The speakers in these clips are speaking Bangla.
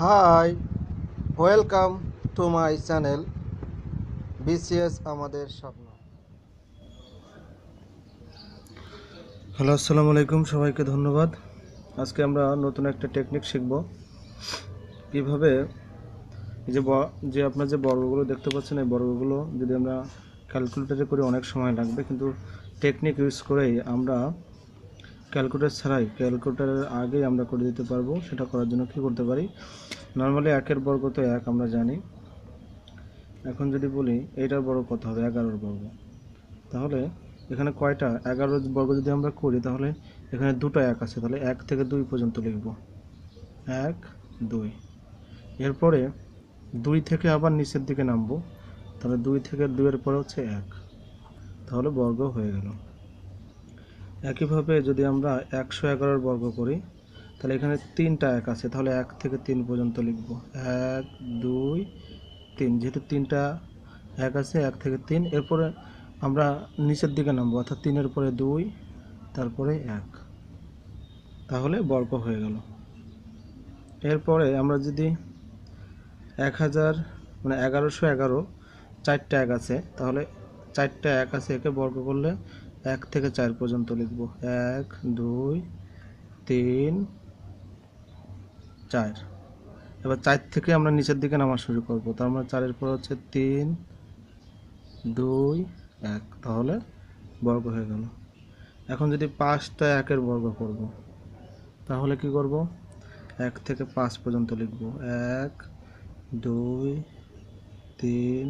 high welcome to my channel BCS আমাদের স্বপ্ন হ্যালো আসসালামু আলাইকুম সবাইকে ধন্যবাদ আজকে আমরা নতুন একটা টেকনিক শিখব কিভাবে যে যে আপনার যে বর্গগুলো দেখতে পাচ্ছেন এই বর্গগুলো যদি আমরা ক্যালকুলেটারে করে অনেক সময় লাগবে কিন্তু টেকনিক ইউজ করেই আমরা ক্যালকুলেটার ছাড়াই ক্যালকুলেটারের আগেই আমরা করে দিতে পারবো সেটা করার জন্য কি করতে পারি নর্মালি একের বর্গ তো এক আমরা জানি এখন যদি বলি এইটার বড় কত হবে এগারোর বর্গ তাহলে এখানে কয়টা এগারোর বর্গ যদি আমরা করি তাহলে এখানে দুটো এক আছে তাহলে এক থেকে দুই পর্যন্ত লিখব এক দুই এরপরে দুই থেকে আবার নিচের দিকে নামবো তাহলে দুই থেকে দুইয়ের পরে হচ্ছে এক তাহলে বর্গ হয়ে গেল একইভাবে যদি আমরা একশো এগারোর বর্গ করি তাহলে এখানে তিনটা এক আছে তাহলে এক থেকে তিন পর্যন্ত লিখব এক দুই তিন যেহেতু তিনটা এক আছে এক থেকে তিন এরপরে আমরা নিচের দিকে নামবো অর্থাৎ তিনের পরে দুই তারপরে এক তাহলে বর্গ হয়ে গেল এরপরে আমরা যদি এক হাজার মানে এগারোশো এগারো চারটা এক আছে তাহলে চারটা এক আছে একে বর্গ করলে এক থেকে চার পর্যন্ত লিখব এক দুই তিন চার এবার চার থেকে আমরা নিচের দিকে নামা শুরু করব তার মানে চারের পর হচ্ছে তিন দুই এক তাহলে বর্গ হয়ে গেল এখন যদি পাঁচটা একের বর্গ করব তাহলে কি করব এক থেকে পাঁচ পর্যন্ত লিখব এক দুই তিন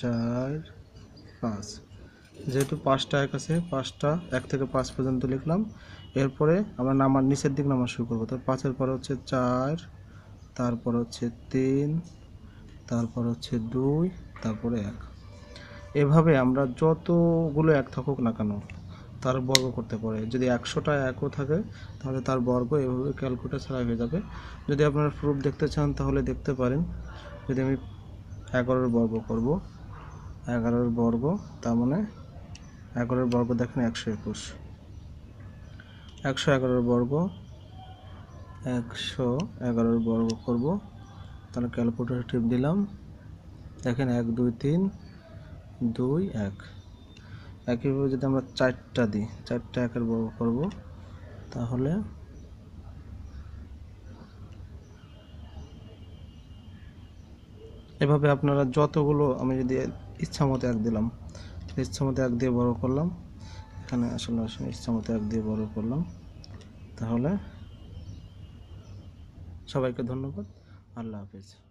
চার পাঁচ যেহেতু পাঁচটা এক আছে পাঁচটা এক থেকে পাঁচ পর্যন্ত লিখলাম এরপরে আমরা নামার নিচের দিক নামা শুরু করবো তো পাঁচের পরে হচ্ছে চার তারপর হচ্ছে তিন তারপর হচ্ছে দুই তারপরে এক এভাবে আমরা যতগুলো এক থাকুক না কেন তার বর্গ করতে পারে যদি একশোটা একও থাকে তাহলে তার বর্গ এভাবে ক্যালকুলেটার ছাড়া হয়ে যাবে যদি আপনারা প্রুফ দেখতে চান তাহলে দেখতে পারেন যদি আমি এগারোর বর্গ করব এগারোর বর্গ তার মানে এগারোর বর্গ দেখেন একশো একুশ একশো এগারোর বর্গ একশো এগারোর বর্গ করব তাহলে ক্যালকুলেটার টিপ দিলাম দেখেন এক দুই তিন দুই এক একইভাবে যদি আমরা চারটা দিই চারটা একের বর্গ করব তাহলে এভাবে আপনারা যতগুলো আমি যদি ইচ্ছা মতো এক দিলাম ইচ্ছা মতো এক দিয়ে বড় করলাম এখানে আসলে ইচ্ছা মতো এক দিয়ে বড় করলাম তাহলে সবাইকে ধন্যবাদ আল্লাহ হাফিজ